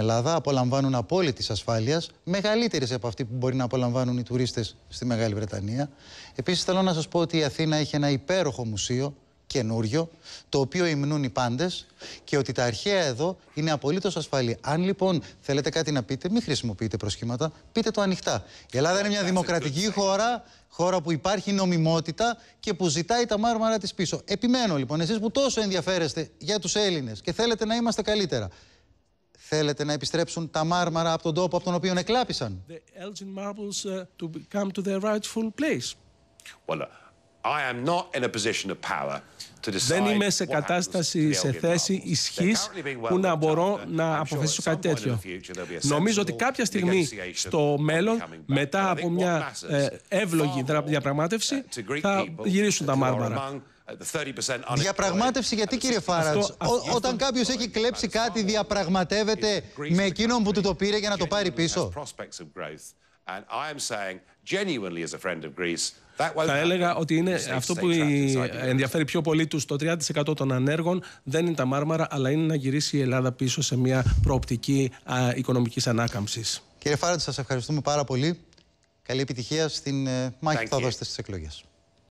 Ελλάδα απολαμβάνουν απόλυτης ασφάλειας, μεγαλύτερη από αυτή που μπορεί να απολαμβάνουν οι τουρίστες στη Μεγάλη Βρετανία. Επίσης, θέλω να σας πω ότι η Αθήνα έχει ένα υπέροχο μουσείο, καινούριο, το οποίο υμνούν οι πάντες και ότι τα αρχαία εδώ είναι απολύτως ασφαλή. Αν λοιπόν θέλετε κάτι να πείτε, μην χρησιμοποιείτε προσχήματα, πείτε το ανοιχτά. Η Ελλάδα είναι μια δημοκρατική χώρα, χώρα που υπάρχει νομιμότητα και που ζητάει τα μάρμαρα της πίσω. Επιμένω λοιπόν, εσείς που τόσο ενδιαφέρεστε για τους Έλληνες και θέλετε να είμαστε καλύτερα. Θέλετε να επιστρέψουν τα μάρμαρα από τον τόπο από τον οποίο εκλάπησαν. Δεν είμαι σε κατάσταση, σε θέση ισχύς που να μπορώ να αποφασίσω κάτι τέτοιο. Νομίζω ότι κάποια στιγμή στο μέλλον, μετά από μια ε, εύλογη διαπραγμάτευση, θα γυρίσουν τα μάρμαρα. Διαπραγμάτευση γιατί κύριε Φάραντς, όταν κάποιος έχει κλέψει κάτι διαπραγματεύεται με εκείνον που του το πήρε για να το πάρει πίσω. Θα έλεγα ότι είναι αυτό που ενδιαφέρει πιο πολύ τους το 30% των ανέργων δεν είναι τα μάρμαρα, αλλά είναι να γυρίσει η Ελλάδα πίσω σε μια προοπτική οικονομικής ανάκαμψης Κύριε Φάραντ, σας ευχαριστούμε πάρα πολύ. Καλή επιτυχία στην ε, μάχη που θα δώσετε στις εκλογές.